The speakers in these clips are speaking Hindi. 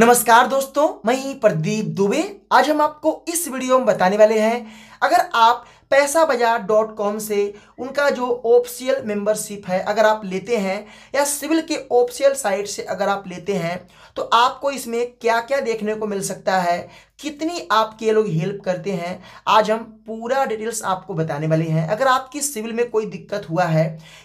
नमस्कार दोस्तों मैं प्रदीप दुबे आज हम आपको इस वीडियो में बताने वाले हैं अगर आप पैसा बाजार डॉट कॉम से उनका जो ऑफिशियल मेंबरशिप है अगर आप लेते हैं या सिविल के ऑफिशियल साइट से अगर आप लेते हैं तो आपको इसमें क्या क्या देखने को मिल सकता है कितनी आपके लोग हेल्प करते हैं आज हम पूरा डिटेल्स आपको बताने वाले हैं अगर आपकी सिविल में कोई दिक्कत हुआ है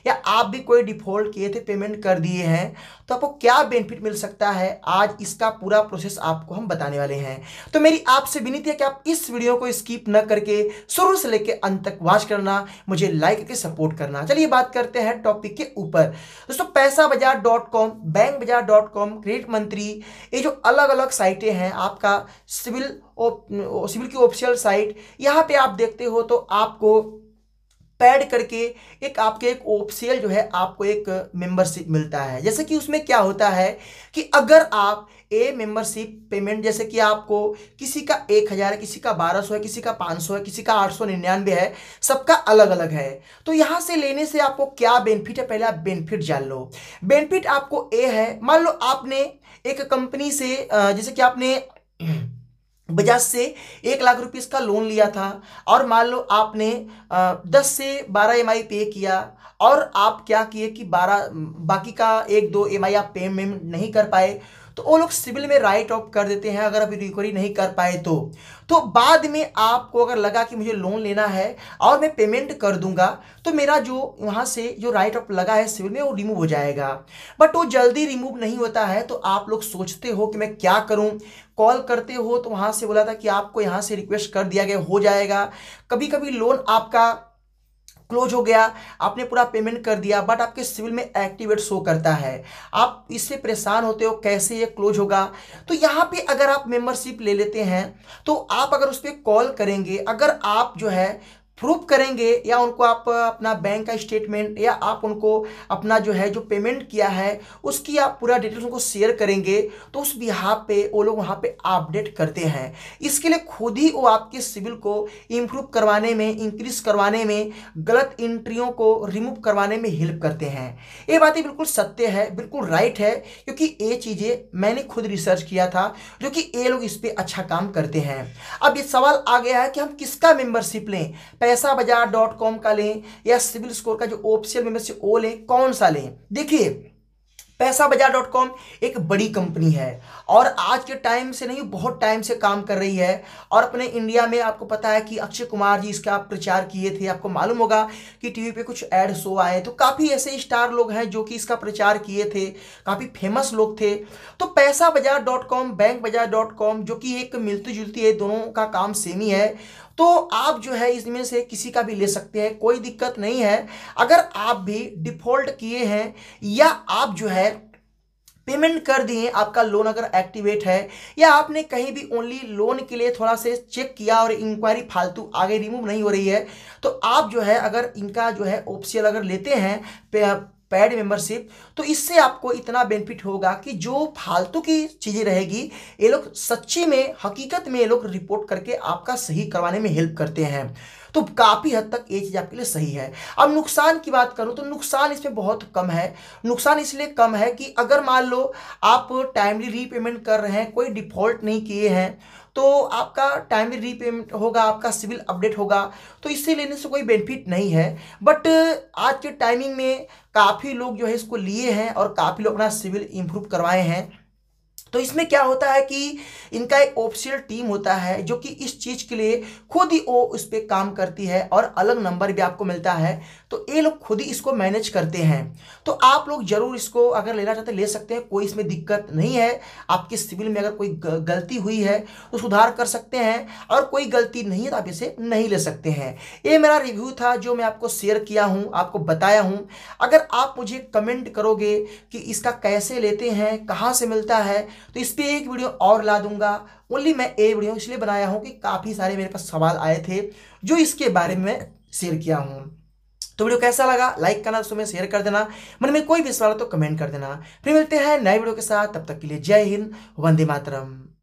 या आप भी कोई डिफ़ॉल्ट किए थे पेमेंट कर दिए हैं तो आपको क्या बेनिफिट मिल सकता है आज इसका पूरा प्रोसेस आपको हम बताने वाले हैं तो मेरी आपसे विनती है कि आप इस वीडियो को स्किप न करके शुरू से लेकर अंत तक वॉच करना मुझे लाइक करके सपोर्ट करना चलिए बात करते हैं टॉपिक के ऊपर दोस्तों Paisabazaar dot com BankBazaar dot com CreditMantri ये जो अलग अलग साइटें हैं आपका सिविल सिविल की ऑफिशियल साइट यहाँ पे आप देखते हो तो आपको पैड करके एक आपके एक ऑफिशियल जो है आपको एक मेंबरशिप मिलता है जैसे कि उसमें क्या होता है कि अगर आप ए मेंबरशिप पेमेंट जैसे कि आपको किसी का एक हज़ार है किसी का बारह सौ है किसी का पाँच सौ है किसी का आठ सौ निन्यानवे है सबका अलग अलग है तो यहाँ से लेने से आपको क्या बेनिफिट है पहले आप बेनिफिट जान लो बेनिफिट आपको ए है मान लो आपने एक कंपनी से जैसे कि आपने बजाज से एक लाख रुपये इसका लोन लिया था और मान लो आपने दस से बारह एम पे किया और आप क्या किए कि बारह बाकी का एक दो एम आप पेमेंट नहीं कर पाए तो वो लोग सिविल में राइट ऑफ कर देते हैं अगर आप रिकवरी नहीं कर पाए तो तो बाद में आपको अगर लगा कि मुझे लोन लेना है और मैं पेमेंट कर दूंगा तो मेरा जो वहाँ से जो राइट ऑफ लगा है सिविल में वो रिमूव हो जाएगा बट वो जल्दी रिमूव नहीं होता है तो आप लोग सोचते हो कि मैं क्या करूँ कॉल करते हो तो वहाँ से बोला था कि आपको यहाँ से रिक्वेस्ट कर दिया गया हो जाएगा कभी कभी लोन आपका क्लोज हो गया आपने पूरा पेमेंट कर दिया बट आपके सिविल में एक्टिवेट शो करता है आप इससे परेशान होते हो कैसे ये क्लोज होगा तो यहाँ पे अगर आप मेंबरशिप ले लेते हैं तो आप अगर उस पर कॉल करेंगे अगर आप जो है प्रूफ करेंगे या उनको आप अपना बैंक का स्टेटमेंट या आप उनको अपना जो है जो पेमेंट किया है उसकी आप पूरा डिटेल्स उनको शेयर करेंगे तो उस बिहाब पे वो लोग वहाँ पे अपडेट करते हैं इसके लिए खुद ही वो आपके सिविल को इम्प्रूव करवाने में इंक्रीज करवाने में गलत इंट्रियों को रिमूव करवाने में हेल्प करते हैं ये बातें बिल्कुल सत्य है बिल्कुल राइट है क्योंकि ये चीज़ें मैंने खुद रिसर्च किया था जो कि ये लोग इस पर अच्छा काम करते हैं अब ये सवाल आ गया है कि हम किसका मेम्बरशिप लें पैसा बाजार डॉट कॉम का लें या सिविल स्कोर का जो ऑप्शन में से ओ लें कौन सा लें देखिए पैसा बाजार डॉट कॉम एक बड़ी कंपनी है और आज के टाइम से नहीं बहुत टाइम से काम कर रही है और अपने इंडिया में आपको पता है कि अक्षय कुमार जी इसका प्रचार किए थे आपको मालूम होगा कि टीवी पे कुछ एड शो आए तो काफ़ी ऐसे स्टार लोग हैं जो कि इसका प्रचार किए थे काफ़ी फेमस लोग थे तो Paisabazaar dot com BankBazaar dot com जो कि एक मिलती जुलती है दोनों का काम सेम ही है तो आप जो है इसमें से किसी का भी ले सकते हैं कोई दिक्कत नहीं है अगर आप भी डिफॉल्ट किए हैं या आप जो है पेमेंट कर दिए आपका लोन अगर एक्टिवेट है या आपने कहीं भी ओनली लोन के लिए थोड़ा से चेक किया और इंक्वायरी फालतू आगे रिमूव नहीं हो रही है तो आप जो है अगर इनका जो है ऑप्शियल अगर लेते हैं पैड मेंबरशिप तो इससे आपको इतना बेनिफिट होगा कि जो फालतू की चीज़ें रहेगी ये लोग सच्ची में हकीकत में ये लोग रिपोर्ट करके आपका सही करवाने में हेल्प करते हैं तो काफ़ी हद तक ये चीज़ आपके लिए सही है अब नुकसान की बात करूँ तो नुकसान इसमें बहुत कम है नुकसान इसलिए कम है कि अगर मान लो आप टाइमली रीपेमेंट कर रहे हैं कोई डिफॉल्ट नहीं किए हैं तो आपका टाइमली रीपेमेंट होगा आपका सिविल अपडेट होगा तो इससे लेने से कोई बेनिफिट नहीं है बट आज के टाइमिंग में काफ़ी लोग जो है इसको लिए हैं और काफ़ी लोग अपना सिविल इम्प्रूव करवाए हैं तो इसमें क्या होता है कि इनका एक ऑफिशियल टीम होता है जो कि इस चीज़ के लिए खुद ही वो उस पर काम करती है और अलग नंबर भी आपको मिलता है तो ये लोग खुद ही इसको मैनेज करते हैं तो आप लोग ज़रूर इसको अगर लेना चाहते ले सकते हैं कोई इसमें दिक्कत नहीं है आपके सिविल में अगर कोई गलती हुई है तो सुधार कर सकते हैं और कोई गलती नहीं है तो आप इसे नहीं ले सकते हैं ये मेरा रिव्यू था जो मैं आपको शेयर किया हूँ आपको बताया हूँ अगर आप मुझे कमेंट करोगे कि इसका कैसे लेते हैं कहाँ से मिलता है तो इस पर एक वीडियो और ला दूंगा ओनली मैं ए वीडियो इसलिए बनाया हूँ कि काफ़ी सारे मेरे पास सवाल आए थे जो इसके बारे में शेयर किया हूँ तो वीडियो कैसा लगा लाइक करना दोस्तों में शेयर कर देना मन में कोई भी सवाल हो तो कमेंट कर देना फिर मिलते हैं नए वीडियो के साथ तब तक के लिए जय हिंद वंदे मातरम